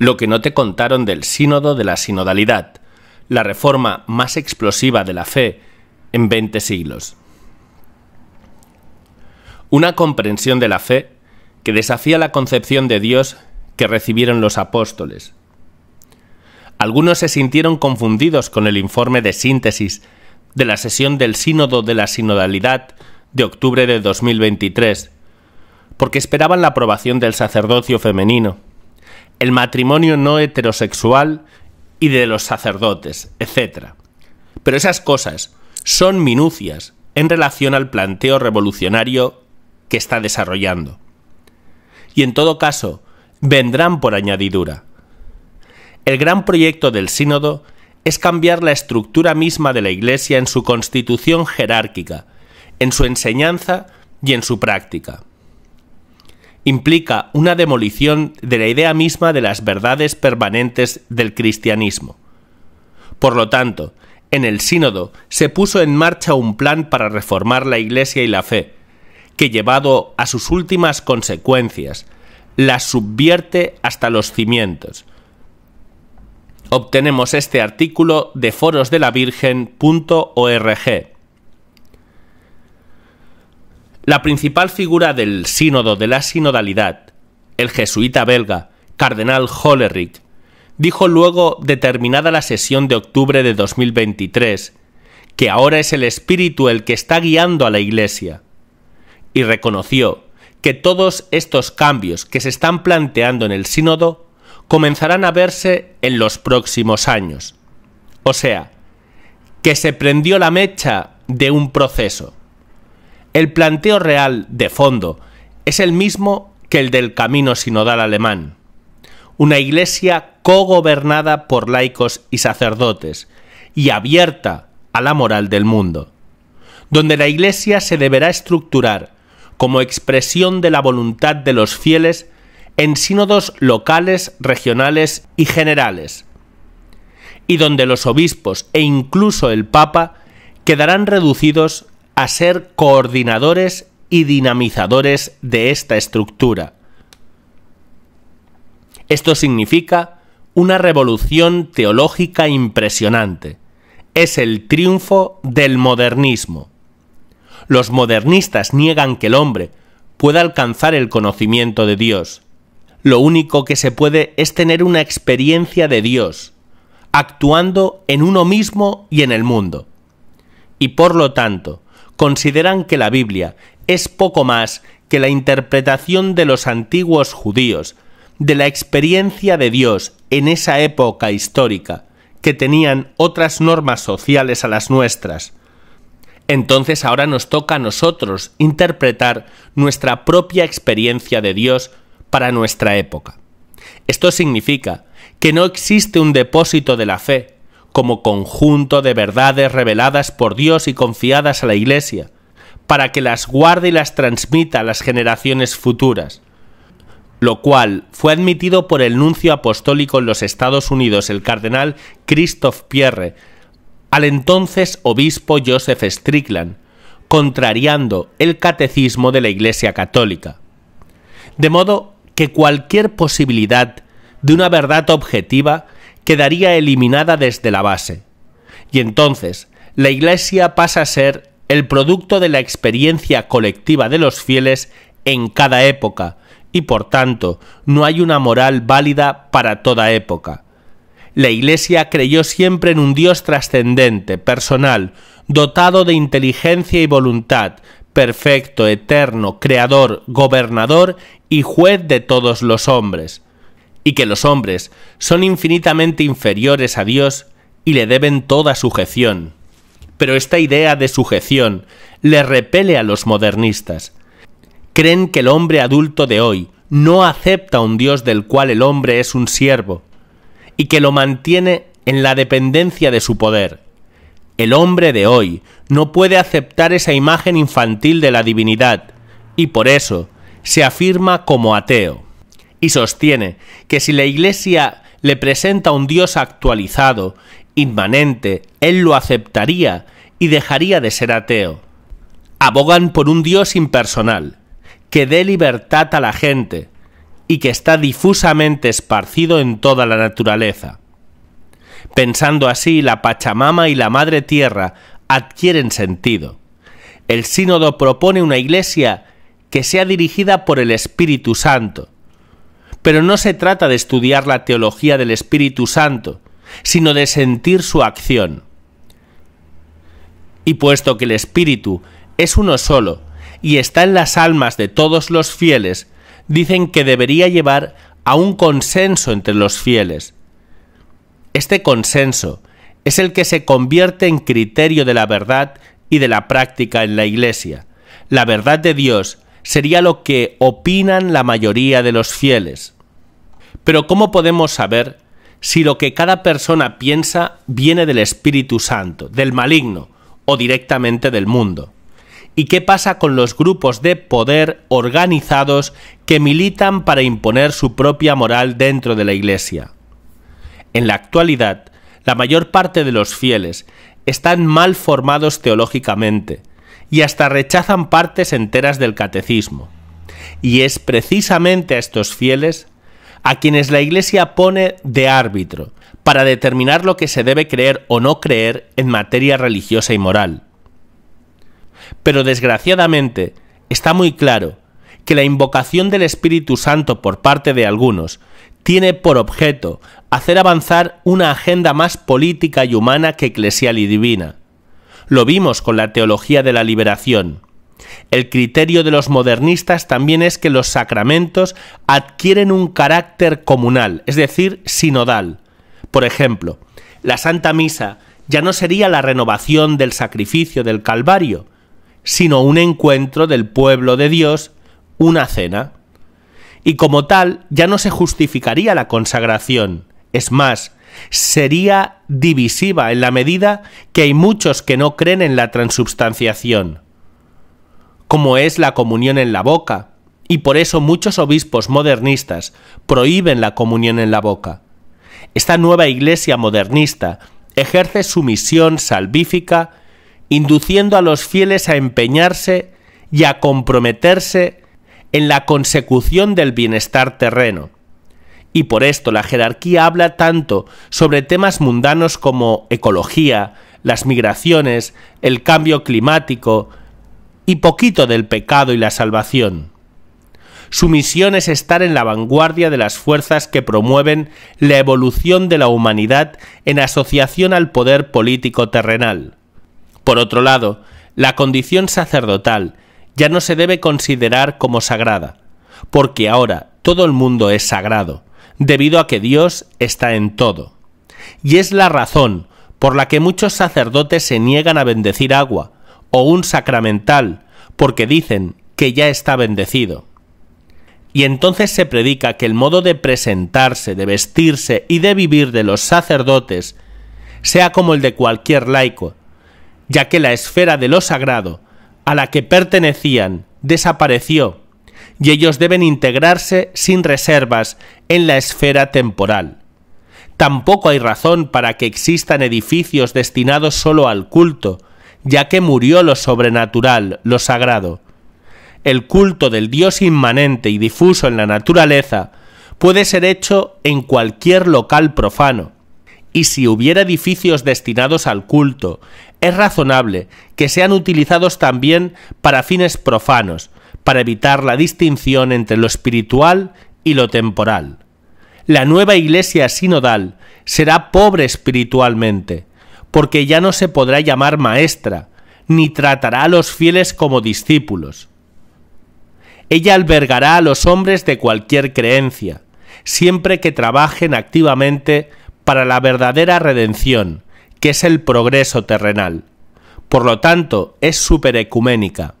lo que no te contaron del sínodo de la sinodalidad, la reforma más explosiva de la fe en 20 siglos. Una comprensión de la fe que desafía la concepción de Dios que recibieron los apóstoles. Algunos se sintieron confundidos con el informe de síntesis de la sesión del Sínodo de la Sinodalidad de octubre de 2023, porque esperaban la aprobación del sacerdocio femenino el matrimonio no heterosexual y de los sacerdotes, etc. Pero esas cosas son minucias en relación al planteo revolucionario que está desarrollando. Y en todo caso, vendrán por añadidura. El gran proyecto del sínodo es cambiar la estructura misma de la Iglesia en su constitución jerárquica, en su enseñanza y en su práctica implica una demolición de la idea misma de las verdades permanentes del cristianismo. Por lo tanto, en el sínodo se puso en marcha un plan para reformar la Iglesia y la fe, que llevado a sus últimas consecuencias, las subvierte hasta los cimientos. Obtenemos este artículo de forosdelavirgen.org. La principal figura del sínodo de la sinodalidad, el jesuita belga, cardenal Hollerich, dijo luego, determinada la sesión de octubre de 2023, que ahora es el Espíritu el que está guiando a la Iglesia, y reconoció que todos estos cambios que se están planteando en el sínodo comenzarán a verse en los próximos años. O sea, que se prendió la mecha de un proceso. El planteo real, de fondo, es el mismo que el del camino sinodal alemán. Una iglesia cogobernada por laicos y sacerdotes y abierta a la moral del mundo, donde la iglesia se deberá estructurar como expresión de la voluntad de los fieles en sínodos locales, regionales y generales, y donde los obispos e incluso el Papa quedarán reducidos a ser coordinadores y dinamizadores de esta estructura. Esto significa una revolución teológica impresionante. Es el triunfo del modernismo. Los modernistas niegan que el hombre pueda alcanzar el conocimiento de Dios. Lo único que se puede es tener una experiencia de Dios, actuando en uno mismo y en el mundo. Y por lo tanto, consideran que la Biblia es poco más que la interpretación de los antiguos judíos, de la experiencia de Dios en esa época histórica, que tenían otras normas sociales a las nuestras. Entonces ahora nos toca a nosotros interpretar nuestra propia experiencia de Dios para nuestra época. Esto significa que no existe un depósito de la fe, como conjunto de verdades reveladas por Dios y confiadas a la Iglesia, para que las guarde y las transmita a las generaciones futuras, lo cual fue admitido por el nuncio apostólico en los Estados Unidos, el cardenal Christoph Pierre, al entonces obispo Joseph Strickland, contrariando el catecismo de la Iglesia Católica. De modo que cualquier posibilidad de una verdad objetiva quedaría eliminada desde la base. Y entonces, la Iglesia pasa a ser el producto de la experiencia colectiva de los fieles en cada época, y por tanto no hay una moral válida para toda época. La Iglesia creyó siempre en un Dios trascendente, personal, dotado de inteligencia y voluntad, perfecto, eterno, creador, gobernador y juez de todos los hombres y que los hombres son infinitamente inferiores a Dios y le deben toda sujeción. Pero esta idea de sujeción le repele a los modernistas. Creen que el hombre adulto de hoy no acepta un Dios del cual el hombre es un siervo, y que lo mantiene en la dependencia de su poder. El hombre de hoy no puede aceptar esa imagen infantil de la divinidad, y por eso se afirma como ateo y sostiene que si la Iglesia le presenta un Dios actualizado, inmanente, él lo aceptaría y dejaría de ser ateo. Abogan por un Dios impersonal, que dé libertad a la gente y que está difusamente esparcido en toda la naturaleza. Pensando así, la Pachamama y la Madre Tierra adquieren sentido. El sínodo propone una iglesia que sea dirigida por el Espíritu Santo, pero no se trata de estudiar la teología del Espíritu Santo, sino de sentir su acción. Y puesto que el Espíritu es uno solo y está en las almas de todos los fieles, dicen que debería llevar a un consenso entre los fieles. Este consenso es el que se convierte en criterio de la verdad y de la práctica en la Iglesia. La verdad de Dios sería lo que opinan la mayoría de los fieles. Pero ¿cómo podemos saber si lo que cada persona piensa viene del Espíritu Santo, del maligno o directamente del mundo? ¿Y qué pasa con los grupos de poder organizados que militan para imponer su propia moral dentro de la Iglesia? En la actualidad, la mayor parte de los fieles están mal formados teológicamente, y hasta rechazan partes enteras del catecismo. Y es precisamente a estos fieles a quienes la Iglesia pone de árbitro para determinar lo que se debe creer o no creer en materia religiosa y moral. Pero desgraciadamente está muy claro que la invocación del Espíritu Santo por parte de algunos tiene por objeto hacer avanzar una agenda más política y humana que eclesial y divina, lo vimos con la teología de la liberación. El criterio de los modernistas también es que los sacramentos adquieren un carácter comunal, es decir, sinodal. Por ejemplo, la Santa Misa ya no sería la renovación del sacrificio del Calvario, sino un encuentro del pueblo de Dios, una cena. Y como tal, ya no se justificaría la consagración. Es más, sería divisiva en la medida que hay muchos que no creen en la transubstanciación, como es la comunión en la boca, y por eso muchos obispos modernistas prohíben la comunión en la boca. Esta nueva iglesia modernista ejerce su misión salvífica induciendo a los fieles a empeñarse y a comprometerse en la consecución del bienestar terreno y por esto la jerarquía habla tanto sobre temas mundanos como ecología, las migraciones, el cambio climático y poquito del pecado y la salvación. Su misión es estar en la vanguardia de las fuerzas que promueven la evolución de la humanidad en asociación al poder político terrenal. Por otro lado, la condición sacerdotal ya no se debe considerar como sagrada, porque ahora todo el mundo es sagrado, debido a que Dios está en todo. Y es la razón por la que muchos sacerdotes se niegan a bendecir agua o un sacramental, porque dicen que ya está bendecido. Y entonces se predica que el modo de presentarse, de vestirse y de vivir de los sacerdotes sea como el de cualquier laico, ya que la esfera de lo sagrado a la que pertenecían desapareció y ellos deben integrarse sin reservas en la esfera temporal. Tampoco hay razón para que existan edificios destinados solo al culto, ya que murió lo sobrenatural, lo sagrado. El culto del Dios inmanente y difuso en la naturaleza puede ser hecho en cualquier local profano, y si hubiera edificios destinados al culto, es razonable que sean utilizados también para fines profanos, para evitar la distinción entre lo espiritual y lo temporal. La nueva iglesia sinodal será pobre espiritualmente, porque ya no se podrá llamar maestra, ni tratará a los fieles como discípulos. Ella albergará a los hombres de cualquier creencia, siempre que trabajen activamente para la verdadera redención, que es el progreso terrenal. Por lo tanto, es superecuménica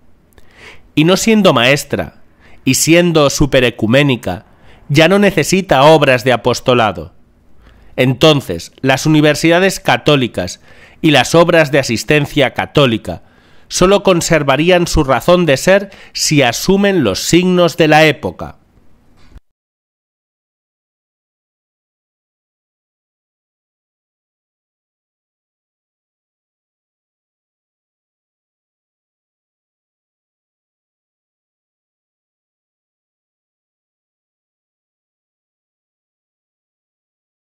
y no siendo maestra, y siendo superecuménica, ya no necesita obras de apostolado. Entonces, las universidades católicas y las obras de asistencia católica sólo conservarían su razón de ser si asumen los signos de la época.